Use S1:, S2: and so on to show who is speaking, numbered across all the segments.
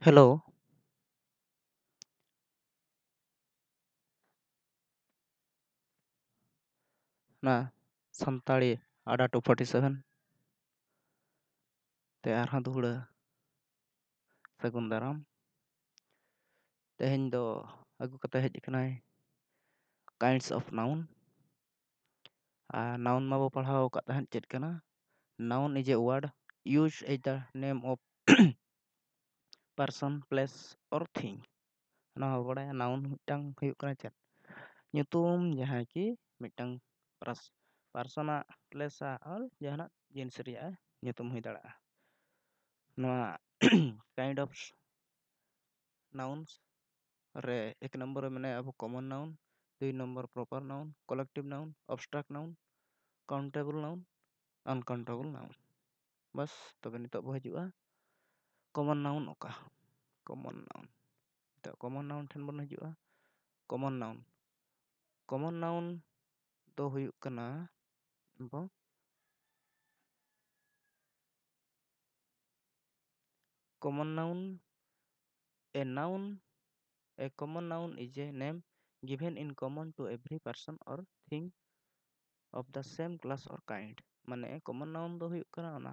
S1: Hello. ᱚᱱᱟ ᱥᱟᱱᱛᱟᱲᱤ ᱟᱰᱟ two forty seven ᱛᱮ ᱟᱨᱦᱚᱸ ᱫᱩᱦᱲᱟᱹ ᱥᱟᱹᱜᱩᱱ ᱫᱟᱨᱟᱢ ᱛᱮᱦᱮᱧ ᱫᱚ ᱟᱹᱜᱩ ᱠᱟᱛᱮ ᱦᱮᱡ ᱟᱠᱟᱱᱟᱭ ᱠᱟᱭᱤᱱᱰᱥ ᱚᱯᱷ ᱱᱟᱣᱩᱱ ᱟᱨ ᱱᱟᱣᱩᱱ ᱢᱟᱵᱚ ᱯᱟᱲᱦᱟᱣ ᱟᱠᱟᱫ ᱛᱟᱦᱮᱸᱫ ᱪᱮᱫ ᱠᱟᱱᱟ noun is a word use at the name of person place or thing ᱚᱱᱟ ᱦᱚᱸ ᱵᱟᱲᱟᱭᱟ ᱱᱟᱣᱩᱱ ᱢᱤᱫᱴᱟᱝ ᱦᱩᱭᱩᱜ ᱠᱟᱱᱟ ᱪᱮᱫ ᱧᱩᱛᱩᱢ ᱡᱟᱦᱟᱸ ᱠᱤ ᱢᱤᱫᱴᱟᱝ ᱯᱟᱨᱥᱚᱱᱟᱜ ᱯᱞᱮᱥᱟᱜ ᱚᱨ ᱡᱟᱦᱟᱱᱟᱜ ᱡᱤᱱᱤᱥ ᱨᱮᱭᱟᱜ ᱧᱩᱛᱩᱢ ᱦᱩᱭ ᱫᱟᱲᱮᱭᱟᱜᱼᱟ ᱱᱚᱣᱟ ᱠᱟᱭᱤᱱᱰ ᱚᱯᱷ ᱱᱟᱣᱩᱱᱥ ᱨᱮ ᱮᱠ नंबर में मैंने अब कॉमन नाउन दुई number proper noun collective noun abstract noun countable noun uncountable noun बस तब नित तो ᱠᱚᱢᱚᱱ ᱱᱟᱣᱩᱱ ᱚᱠᱟ ᱠᱚᱢᱚᱱ ᱱᱟᱣᱩᱱ ᱱᱤᱛᱚᱜ ᱠᱚᱢᱚᱱ ᱱᱟᱣᱩᱱ ᱴᱷᱮᱱ ᱵᱚᱱ ᱦᱤᱡᱩᱜᱼᱟ ᱠᱚᱢᱚᱱ ᱱᱟᱣᱩᱱ ᱠᱚᱢᱚᱱ ᱱᱟᱣᱩᱱ ᱫᱚ ᱦᱩᱭᱩᱜ ᱠᱟᱱᱟ ᱟᱵᱚ common noun a noun a common noun is a name given in common to every person or thing of the same class or kind ᱢᱟᱱᱮ common noun ᱫᱚ ᱦᱩᱭᱩᱜ ᱠᱟᱱᱟ ᱚᱱᱟ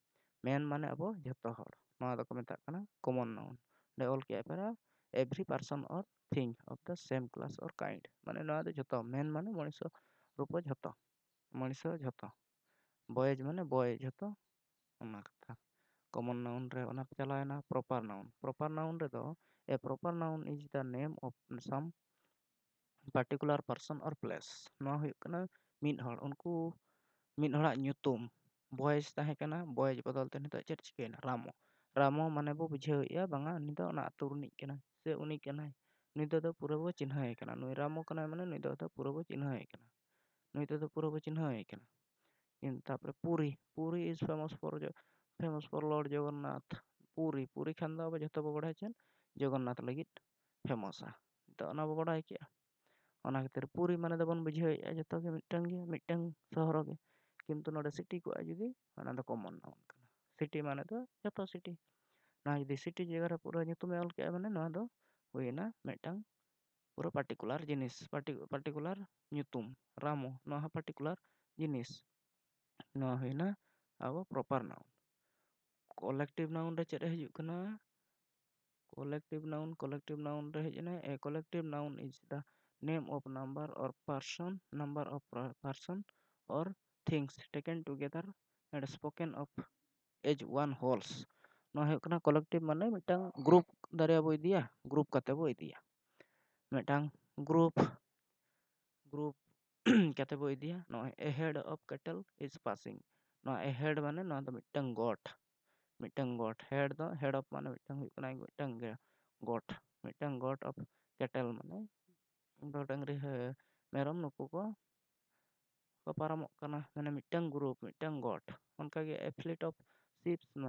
S1: मैन माने अब जो कमन नाउन ऑल के पेरा every person or thing of the same class or kind माने ना जो मैन माने मनीष रूप जो मनीष जो बयज माने बयज जो कथा कमन नाउन रे चलाना प्रॉपर नाउन प्रॉपर नाउन रे तो a proper noun is the name of some particular person or place ना मिन उनको मिन ᱵᱷᱚᱭᱮᱥ ᱛᱟᱦᱮᱸ ᱠᱟᱱᱟ ᱚᱱᱟ ᱵᱚᱫᱚᱞ ᱛᱮ ᱱᱤᱛᱚᱜ ᱪᱮᱫ ᱪᱤᱠᱟᱹᱭᱮᱱᱟ ᱨᱟᱢᱚ ᱨᱟᱢᱚ ᱢᱟᱱᱮ ᱵᱚ ᱵᱩᱡᱷᱟᱹᱣᱮᱫᱼᱟ ᱵᱟᱝᱟ ᱩᱱᱤ ᱫᱚ ᱚᱱᱟ ᱟᱹᱛᱩ ᱨᱤᱱᱤᱡ ᱠᱟᱱᱟᱭ ᱥᱮ ᱩᱱᱤ ᱠᱟᱱᱟᱭ ᱱᱤᱛᱚᱜ ᱫᱚ ᱯᱩᱨᱟᱹ ᱵᱚ ᱪᱤᱱᱦᱟᱹᱣᱮ ᱠᱟᱱᱟ ᱱᱩᱭ ᱨᱟᱢᱚ ᱠᱟᱱᱟᱭ ᱢᱟᱱᱮ ᱱᱩᱭ ᱫᱚ ᱯᱩᱨᱟᱹ ᱵᱚ ᱠᱟᱱᱟᱭ ᱠᱟᱱᱟ ᱱᱤᱛᱚᱜ ᱫᱚ ᱯᱩᱨᱟᱹ ᱵᱚ ᱪᱤᱱᱦᱟᱹᱣᱮ ᱠᱟᱱᱟ ᱛᱟᱨᱯᱚᱨᱮ Puri Puri famous for famous for lord Jagannath Puri Puri ᱠᱷᱟᱱ ᱫᱚ ᱟᱵᱚ ᱡᱷᱚᱛᱚ ᱵᱚ ᱵᱟᱲᱟᱭ ᱪᱮᱫ ᱡᱚᱜᱚᱱᱱᱟᱛᱷ ᱞᱟᱹᱜᱤᱫ ᱯᱷᱮᱢᱟᱥᱟ ᱱᱤᱛᱚᱜ ᱚᱱᱟ ᱵᱚ ᱵᱟᱲᱟᱭ ᱠᱮᱜᱼᱟ ᱚᱱᱟ ᱠᱷᱟᱹᱛᱤᱨ ᱯᱩᱨᱤ ᱢᱟᱱᱮ ᱫᱚᱵᱚᱱ ᱵᱩᱡᱷᱟᱹᱣᱮᱫᱼᱟ ᱡᱚᱛᱚ ᱢᱤᱫᱴᱟᱝ ᱜᱮ ᱢᱤᱫᱴᱟᱝ ᱥᱚᱦᱚᱨ किंतु ना सिटी को जी कमन नाम सिटी माने तो जो सिटी ना जी सिटी जगार पूरा एल के मैं ना तो हुईना मिट्टा पूरा पार्टिकुलार जिन पार्टिकुलार रामो ना पार्टिकुलार जिन हुईना अब प्रपार नाउन कलेक्टिव नाउन रे चेहरे हजना कलेक्टिव नाउन कलेक्टिव नाउन रे हजना a collective noun is the name of number or person number of person or things taken together and spoken of as one whole ᱱᱚᱣᱟ ᱦᱩᱭᱩᱜ ᱠᱟᱱᱟ ᱠᱚᱞᱮᱠᱴᱤᱵᱽ ᱢᱟᱱᱮ ᱢᱤᱫᱴᱟᱝ ᱜᱨᱩᱯ ᱫᱟᱨᱮ ᱵᱚ ᱤᱫᱤᱭᱟ ᱜᱨᱩᱯ ᱠᱟᱛᱮ ᱵᱚ ᱤᱫᱤᱭᱟ ᱢᱤᱫᱴᱟᱝ ᱜᱨᱩᱯ ᱜᱨᱩᱯ ᱠᱟᱛᱮ ᱵᱚ ᱤᱫᱤᱭᱟ ᱱᱚᱜᱼᱚᱭ ᱮᱦᱮᱰ ᱚᱯ ᱠᱮᱴᱮᱞ ᱤᱡ ᱯᱟᱥᱤᱝ ᱱᱚᱣᱟ ᱮᱦᱮᱰ ᱢᱟᱱᱮ ᱱᱚᱣᱟ ᱫᱚ ᱢᱤᱫᱴᱟᱝ ᱜᱚᱴ ᱢᱤᱫᱴᱟᱝ ᱜᱚᱴ ᱦᱮᱰ ᱫᱚ ᱦᱮᱰ ᱚᱯ ᱢᱟᱱᱮ ᱢᱤᱫᱴᱟᱝ ᱦᱩᱭᱩᱜ ᱠᱟᱱᱟ ᱢᱤᱫᱴᱟᱝ ᱜᱚᱴ ᱢᱤᱫᱴᱟᱝ ᱜᱚᱴ ᱚᱯ ᱠᱮᱴᱮᱞ ᱢᱟᱱᱮ ᱰᱟᱝᱨᱤ ᱢᱮᱨᱚᱢ ᱱᱩᱠᱩ ᱠᱚ मिट्टन ग्रुप मिट्टन गट उनका a fleet of ships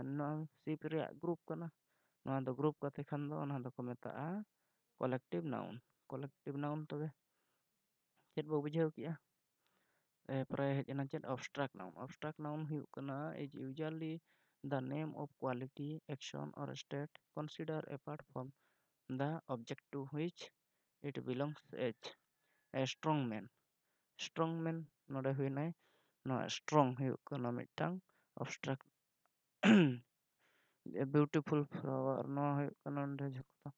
S1: ship group करना ग्रुप करते खाना कलेक्टिव नाउन कलेक्टिव नाउन तब चेक बो बुझे तपे हजना चे अबस्ट्रक नाउन अबस्ट्रक नाउन होना is usually the name of quality action or state considered apart from the object to which it belongs as a strong man strong man ᱱᱚᱰᱮ ᱦᱩᱭᱱᱟᱭ ᱱᱚᱣᱟ ᱥᱴᱨᱚᱝ ᱦᱩᱭᱩᱜ ᱠᱟᱱᱟ ᱢᱤᱫᱴᱟᱝ ᱚᱵᱥᱴᱨᱟᱠᱴ ᱵᱤᱭᱩᱴᱤᱯᱷᱩᱞ ᱯᱷᱞᱟᱣᱟᱨ ᱱᱚᱣᱟ ᱦᱩᱭᱩᱜ ᱠᱟᱱᱟ ᱱᱚᱰᱮ ᱡᱷᱚᱛᱚ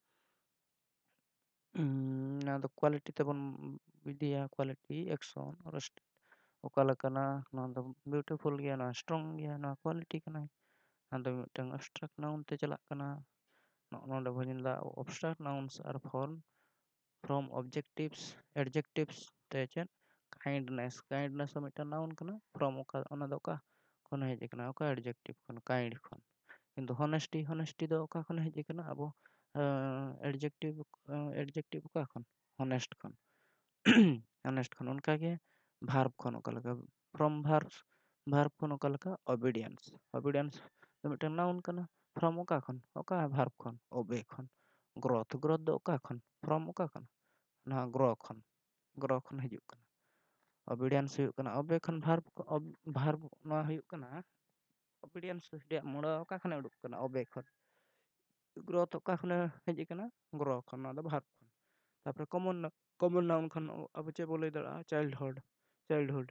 S1: ᱱᱚᱣᱟ ᱫᱚ ᱠᱳᱣᱟᱞᱤᱴᱤ ᱛᱮᱵᱚᱱ ᱤᱫᱤᱭᱟ ᱠᱳᱣᱟᱞᱤᱴᱤ ᱮᱠᱥᱚᱱ ᱚᱠᱟ ᱞᱮᱠᱟᱱᱟ ᱱᱚᱣᱟ ᱫᱚ ᱵᱤᱭᱩᱴᱤᱯᱷᱩᱞ ᱜᱮᱭᱟ ᱱᱚᱣᱟ ᱜᱮᱭᱟ ᱱᱚᱣᱟ ᱠᱟᱱᱟᱭ ᱫᱚ ᱢᱤᱫᱴᱟᱝ ᱱᱟᱣᱩᱱ ᱛᱮ ᱪᱟᱞᱟᱜ ᱠᱟᱱᱟ ᱵᱚᱱ ᱱᱟᱣᱩᱱᱥ ᱟᱨ ᱯᱷᱨᱚᱢ ᱚᱵᱡᱮᱠᱴᱤᱵᱷᱥ ᱮᱰᱡᱮᱠᱴᱤᱵᱷᱥ ᱛᱮ ᱪᱮᱫ ᱠᱟᱭᱤᱱᱰᱱᱮᱥ ᱠᱟᱭᱤᱱᱰᱱᱮᱥ ᱦᱚᱸ ᱢᱤᱫᱴᱟᱱ ᱱᱟᱣᱩᱱ ᱠᱟᱱᱟ ᱯᱷᱨᱚᱢ ᱚᱠᱟ ᱚᱱᱟ ᱫᱚ ᱚᱠᱟ ᱠᱷᱚᱱ ᱦᱮᱡ ᱟᱠᱟᱱᱟ ᱚᱠᱟ ᱮᱰᱡᱮᱠᱴᱤᱵᱷ ᱠᱷᱚᱱ ᱠᱟᱭᱤᱱᱰ ᱠᱷᱚᱱ ᱠᱤᱱᱛᱩ ᱦᱚᱱᱮᱥᱴᱤ ᱦᱚᱱᱮᱥᱴᱤ ᱫᱚ ᱚᱠᱟ ᱠᱷᱚᱱ ᱦᱮᱡ ᱟᱠᱟᱱᱟ ᱟᱵᱚ एडजेक्टिव एडजेक्टिव का खन हनेस्ट खन हनेस्ट खन उनका के भार्ब खन ओकलका फ्रॉम भार्ब्स भार्ब खन ओकलका ओबीडियंस ओबीडियंस तो मिटन नाउन कना फ्रॉम ओका खन ओका भार्ब खन ओबे खन ग्रोथ ग्रोथ दो ओका खन फ्रॉम ओका खन ना ग्रो खन ग्रो खन हजू कना ᱚᱵᱷᱤᱰᱤᱭᱟᱱᱥ ᱦᱩᱭᱩᱜ ᱠᱟᱱᱟ ᱚᱵᱮ ᱠᱷᱚᱱ ᱵᱷᱟᱨᱵ ᱵᱷᱟᱨᱵ ᱱᱚᱣᱟ ᱦᱩᱭᱩᱜ ᱠᱟᱱᱟ ᱚᱵᱷᱤᱰᱤᱭᱟᱱᱥ ᱨᱮᱭᱟᱜ ᱢᱚᱲᱟ ᱚᱠᱟ ᱠᱷᱚᱱᱮ ᱩᱰᱩᱠ ᱠᱟᱱᱟ ᱚᱵᱮ ᱠᱷᱚᱱ ᱜᱨᱚᱛ ᱚᱠᱟ ᱠᱷᱚᱱᱮ ᱦᱮᱡ ᱟᱠᱟᱱᱟ ᱜᱨᱚ ᱠᱷᱚᱱ ᱱᱚᱣᱟ ᱫᱚ ᱵᱷᱟᱨᱵ ᱠᱷᱚᱱ ᱛᱟᱨᱯᱚᱨᱮ ᱠᱚᱢᱚᱱ ᱠᱚᱢᱚᱱ ᱱᱟᱣᱩᱱ ᱠᱷᱚᱱ ᱟᱵᱚ ᱪᱮᱫ ᱵᱚ ᱞᱟᱹᱭ ᱫᱟᱲᱮᱭᱟᱜᱼᱟ ᱪᱟᱭᱤᱞᱰᱦᱩᱰ ᱪᱟᱭᱤᱞᱰᱦᱩᱰ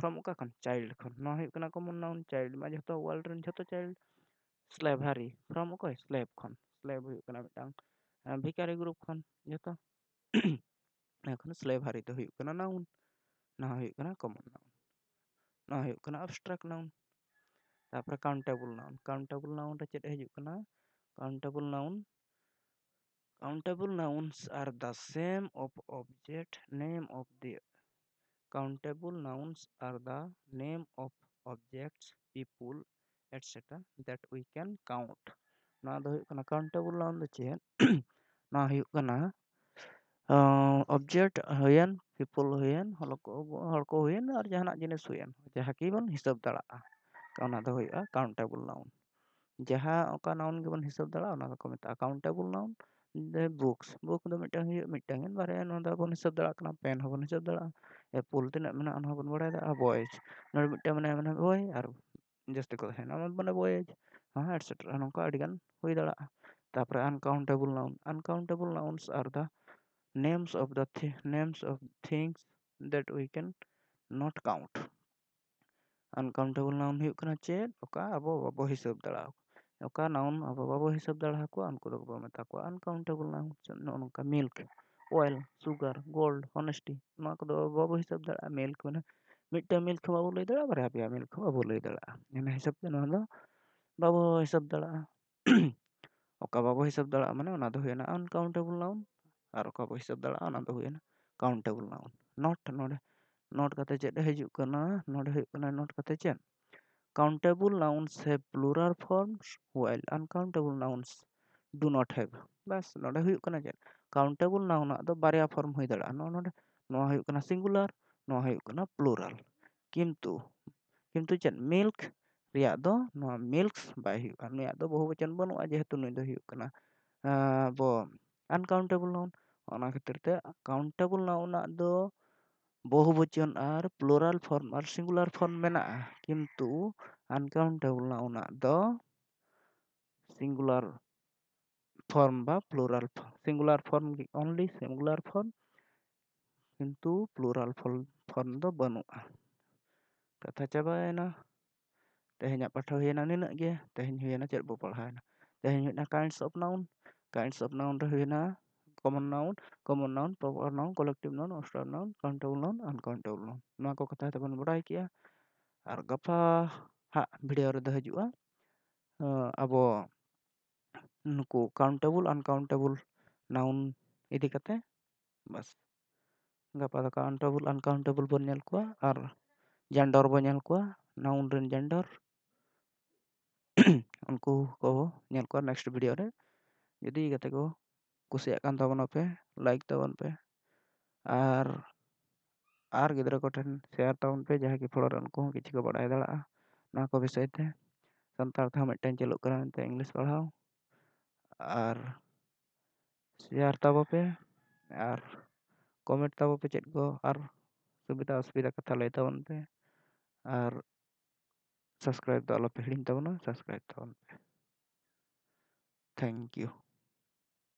S1: ᱯᱷᱨᱚᱢ ᱚᱠᱟ ᱠᱷᱚᱱ ᱪᱟᱭᱤᱞᱰ ᱠᱷᱚᱱ ᱱᱚᱣᱟ ᱦᱩᱭᱩᱜ ᱠᱟᱱᱟ ᱠᱚᱢᱚᱱ ᱱᱟᱣᱩᱱ ᱪᱟᱭᱤᱞᱰ ᱢᱟ ᱡᱷᱚᱛᱚ ᱳᱣᱟᱨᱞᱰ ᱨᱮᱱ ᱡᱷᱚᱛᱚ ᱪᱟᱭᱤᱞᱰ ᱥᱞᱮᱵᱷᱟᱨᱤ ᱯᱷᱨᱚᱢ ᱚᱠᱚᱭ ᱥᱞᱮᱵ ᱠᱷᱚᱱ ᱥᱞᱮᱵ ᱦᱩᱭᱩᱜ ᱠᱟᱱᱟ ᱢᱤᱫᱴᱟᱝ ᱵᱷᱤᱠᱟᱨᱤ ᱜᱨᱩᱯ ᱠᱷᱚᱱ ᱡᱷᱚᱛᱚ ᱮᱠᱷᱚᱱ ᱥᱞᱮᱵᱷᱟᱨᱤ ᱫᱚ ᱦᱩᱭᱩᱜ ᱠᱟᱱᱟ ᱱᱟᱣᱩᱱ ᱱᱚᱣᱟ ᱦᱩᱭᱩᱜ ᱠᱟᱱᱟ ᱠᱚᱢᱚᱱ ᱱᱟᱣᱩᱱ ᱱᱚᱣᱟ ᱦᱩᱭᱩᱜ ᱠᱟᱱᱟ ᱟᱵᱥᱴᱨᱟᱠᱴ ᱱᱟᱣᱩᱱ ᱛᱟᱨᱯᱚᱨᱮ ᱠᱟᱣᱩᱱᱴᱮᱵᱚᱞ ᱱᱟᱣᱩᱱ ᱠᱟᱣᱩᱱᱴᱮᱵᱚᱞ ᱱᱟᱣᱩᱱ ᱨᱮ ᱪᱮᱫ ᱦᱤᱡᱩᱜ ᱠᱟᱱᱟ countable noun countable nouns are the same of object name of the countable nouns are the name of objects people etc that we can count ᱱᱚᱣᱟ ᱫᱚ ᱦᱩᱭᱩᱜ ᱠᱟᱱᱟ countable noun ᱫᱚ ᱪᱮᱫ ᱱᱚᱣᱟ ᱦᱩᱭᱩᱜ ᱠᱟᱱᱟ object ᱦᱩᱭᱮᱱ ᱯᱤᱯᱚᱞ ᱦᱩᱭᱮᱱ ᱦᱚᱲ ᱠᱚ ᱦᱩᱭᱮᱱ ᱟᱨ ᱡᱟᱦᱟᱱᱟᱜ ᱡᱤᱱᱤᱥ ᱦᱩᱭᱮᱱ ᱡᱟᱦᱟᱸ ᱜᱮᱵᱚᱱ ᱦᱤᱥᱟᱹᱵ ᱫᱟᱲᱮᱭᱟᱜᱼᱟ ᱚᱱᱟ ᱫᱚ ᱦᱩᱭᱩᱜᱼᱟ ᱠᱟᱣᱩᱱᱴᱮᱵᱚᱞ ᱱᱟᱣᱩᱱ ᱡᱟᱦᱟᱸ ᱚᱠᱟ ᱱᱟᱣᱩᱱ ᱜᱮᱵᱚᱱ ᱦᱤᱥᱟᱹᱵ ᱫᱟᱲᱮᱭᱟᱜᱼᱟ ᱚᱱᱟ ᱫᱚᱠᱚ ᱢᱮᱛᱟᱜᱼᱟ ᱠᱟᱣᱩᱱᱴᱮᱵᱚᱞ ᱱᱟᱣᱩᱱ ᱵᱩᱠᱥ ᱵᱩᱠ ᱫᱚ ᱢᱤᱫᱴᱟᱝ ᱦᱩᱭᱩᱜ ᱢᱤᱫᱴᱟᱝ ᱜᱮ ᱵᱟᱨᱭᱟ ᱱᱚᱸᱰᱮ ᱵᱚᱱ ᱦᱤᱥᱟᱹᱵ ᱫᱟᱲᱮᱭᱟᱜ ᱠᱟᱱᱟ ᱯᱮᱱ ᱦᱚᱸᱵᱚᱱ ᱦᱤᱥᱟᱹᱵ ᱫᱟᱲᱮᱭᱟᱜᱼᱟ ᱮᱯᱚᱞ ᱛᱤᱱᱟᱹᱜ ᱢᱮᱱᱟᱜᱼᱟ ᱚᱱᱟ ᱦᱚᱸᱵᱚᱱ ᱵᱟᱲᱟᱭ ᱫᱟᱲᱮᱭᱟᱜᱼᱟ ᱵᱚᱭᱮᱡᱽ ᱱᱚᱸᱰᱮ ᱢᱤᱫᱴᱟᱝ ᱢᱮᱱᱟᱭᱟ ᱢᱟᱱᱮ ᱵᱚᱭ ᱟᱨ ᱡᱟᱹᱥᱛᱤ ᱠᱚ ᱛᱟᱦᱮᱱᱟ ᱢᱟᱱᱮ ᱵᱚᱭᱮᱡᱽ ᱦᱚᱸ ᱮᱴᱥᱮᱴᱨᱟ ᱱᱚᱝᱠᱟ ᱟᱹᱰᱤᱜᱟᱱ ᱦᱩᱭ ᱫᱟᱲᱮᱭᱟᱜᱼᱟ ᱛᱟᱨᱯᱚᱨᱮ uncountable noun uncountable nouns are the names of the names of things that we can not count uncountable noun ᱦᱩᱭᱩᱜ ᱠᱟᱱᱟ ᱪᱮᱫ ᱚᱠᱟ ᱟᱵᱚ ᱵᱟᱵᱚ ᱦᱤᱥᱟᱹᱵ ᱫᱟᱲᱮᱭᱟᱠᱚ ᱚᱠᱟ noun ᱟᱵᱚ ᱵᱟᱵᱚ ᱦᱤᱥᱟᱹᱵ ᱫᱟᱲᱮᱭᱟᱠᱚᱣᱟ ᱩᱱᱠᱩ ᱫᱚ ᱵᱟᱵᱚ ᱢᱮᱛᱟ ᱠᱚᱣᱟ uncountable noun ᱱᱚᱜᱼᱚ ᱱᱚᱝᱠᱟ milk oil sugar gold honesty ᱱᱚᱣᱟ ᱠᱚᱫᱚ ᱵᱟᱵᱚ ᱦᱤᱥᱟᱹᱵ ᱫᱟᱲᱮᱭᱟᱜᱼᱟ milk ᱢᱟᱱᱮ ᱢᱤᱫᱴᱟᱝ milk ᱦᱚᱸ ᱵᱟᱵᱚ ᱞᱟᱹᱭ ᱫᱟᱲᱮᱭᱟᱜᱼᱟ ᱵᱟᱨᱭᱟ ᱯᱮᱭᱟ milk ᱦᱚᱸ ᱵᱟᱵᱚ ᱞᱟᱹᱭ ᱫᱟᱲᱮᱭᱟᱜᱼᱟ ᱤᱱᱟᱹ ᱦᱤᱥᱟᱹᱵ ᱛᱮ ᱱᱚᱣᱟ ᱫᱚ ᱵᱟᱵᱚ ᱦᱤᱥᱟᱹᱵ ᱫᱟᱲᱮᱭᱟᱜᱼᱟ ᱚᱠᱟ ᱵᱟᱵᱚ ᱦᱤᱥᱟᱹᱵ ᱫᱟᱲᱮᱭᱟᱜᱼᱟ ᱢᱟᱱᱮ ᱚᱱᱟ ᱫᱚ ᱦᱩᱭᱱᱟ uncountable noun ᱟᱨ ᱚᱠᱟ ᱵᱚ ᱦᱤᱥᱟᱹᱵ ᱫᱟᱲᱮᱭᱟᱜᱼᱟ ᱚᱱᱟ ᱫᱚ ᱦᱩᱭᱮᱱᱟ ᱠᱟᱣᱩᱱᱴᱮᱵᱚᱞ ᱱᱟᱣᱩᱱ ᱱᱚᱴ ᱱᱚᱰᱮ ᱱᱚᱴ ᱠᱟᱛᱮ ᱪᱮᱫ ᱦᱤᱡᱩᱜ ᱠᱟᱱᱟ ᱱᱚᱰᱮ ᱦᱩᱭᱩᱜ ᱠᱟᱱᱟ ᱱᱚᱴ ᱠᱟᱛᱮ ᱪᱮᱫ countable nouns have plural forms while uncountable nouns do not have ᱵᱟᱥ ᱱᱚᱰᱮ ᱦᱩᱭᱩᱜ ᱠᱟᱱᱟ ᱪᱮᱫ countable noun ᱟᱜ ᱫᱚ ᱵᱟᱨᱭᱟ form ᱦᱩᱭ ᱫᱟᱲᱮᱭᱟᱜᱼᱟ ᱱᱚᱣᱟ ᱱᱚᱰᱮ ᱱᱚᱣᱟ ᱦᱩᱭᱩᱜ ᱠᱟᱱᱟ singular ᱱᱚᱣᱟ ᱦᱩᱭᱩᱜ ᱠᱟᱱᱟ plural ᱠᱤᱱᱛᱩ ᱠᱤᱱᱛᱩ ᱪᱮᱫ milk ᱨᱮᱭᱟᱜ ᱫᱚ ᱱᱚᱣᱟ milks ᱵᱟᱭ ᱦᱩᱭᱩᱜᱼᱟ ᱱᱩᱭᱟᱜ ᱫᱚ ᱵᱚᱦᱩ ᱵᱚᱪᱚᱱ ᱵᱟᱹᱱᱩᱜᱼᱟ ᱡᱮᱦᱮᱛᱩ ᱱᱩᱭ ᱫᱚ ᱦᱩᱭᱩᱜ ᱠᱟᱱᱟ ᱵᱚ uncountable noun ona khetirte countable noun do bahuvachan ar plural form ar singular form mena kintu uncountable noun do singular form ba plural singular form only singular form kintu plural form do banu kata coba ena tehnya patho hena nena ge tehnya hena cer bopol hana tehnya kinds of noun kinds of noun do hena common noun common noun proper noun collective noun abstract noun countable noun uncountable noun ᱱᱚᱣᱟ ᱠᱚ ᱠᱟᱛᱷᱟ ᱛᱮᱵᱚᱱ ᱵᱟᱰᱟᱭ ᱠᱮᱜᱼᱟ ᱟᱨ ᱜᱟᱯᱟ ᱦᱟᱸᱜ video ᱨᱮᱫᱚ ᱦᱤᱡᱩᱜᱼᱟ ᱟᱵᱚ ᱱᱩᱠᱩ countable uncountable noun ᱤᱫᱤ ᱠᱟᱛᱮ ᱵᱟᱥ ᱜᱟᱯᱟ ᱫᱚ countable uncountable ᱵᱚᱱ ᱧᱮᱞ ᱠᱚᱣᱟ ᱟᱨ जेंडर बो नेल को नाउन रेन जेंडर उनको को नेल को नेक्स्ट वीडियो रे यदि गते को ᱠᱩᱥᱤᱭᱟᱜ ᱠᱟᱱ ᱛᱟᱵᱚᱱᱟ ᱯᱮ ᱞᱟᱭᱤᱠ ᱛᱟᱵᱚᱱ ᱯᱮ ᱟᱨ ᱟᱨ ᱜᱤᱫᱽᱨᱟᱹ ᱠᱚᱴᱷᱮᱱ ᱥᱮᱭᱟᱨ ᱛᱟᱵᱚᱱ ᱯᱮ ᱡᱟᱦᱟᱸ ᱠᱤ ᱯᱷᱳᱲᱳ ᱨᱮ ᱩᱱᱠᱩ ᱦᱚᱸ ᱠᱤᱪᱷᱩ ᱠᱚ ᱵᱟᱰᱟᱭ ᱫᱟᱲᱮᱭᱟᱜᱼᱟ ᱱᱚᱣᱟ ᱠᱚ ᱵᱤᱥᱚᱭ ᱛᱮ ᱥᱟᱱᱛᱟᱲ ᱛᱮᱦᱚᱸ ᱢᱤᱫᱴᱮᱱ ᱪᱟᱹᱞᱩᱜ ᱠᱟᱱᱟ ᱢᱮᱱᱛᱮ ᱤᱝᱞᱤᱥ ᱯᱟᱲᱦᱟᱣ ᱟᱨ ᱥᱮᱭᱟᱨ ᱛᱟᱵᱚ ᱯᱮ ᱟᱨ ᱠᱚᱢᱮᱱᱴ ᱛᱟᱵᱚ ᱯᱮ ᱪᱮᱫ ᱠᱚ ᱟᱨ ᱥᱩᱵᱤᱫᱷᱟ ᱚᱥᱩᱵᱤᱫᱷᱟ ᱠᱟᱛᱷᱟ ᱞᱟᱹᱭ ᱛᱟᱵᱚᱱ ᱯᱮ ᱟᱨ ᱥᱟᱵᱥᱠᱨᱟᱭᱤᱵ ᱫᱚ ᱟᱞᱚᱯᱮ ᱦᱤᱲᱤᱧ ᱛᱟᱵᱚᱱᱟ ᱥᱟᱵᱥᱠᱨᱟᱭᱤᱵ ᱛᱟᱵᱚᱱ ᱯᱮ ᱛᱷᱮᱝᱠ ᱤᱭᱩ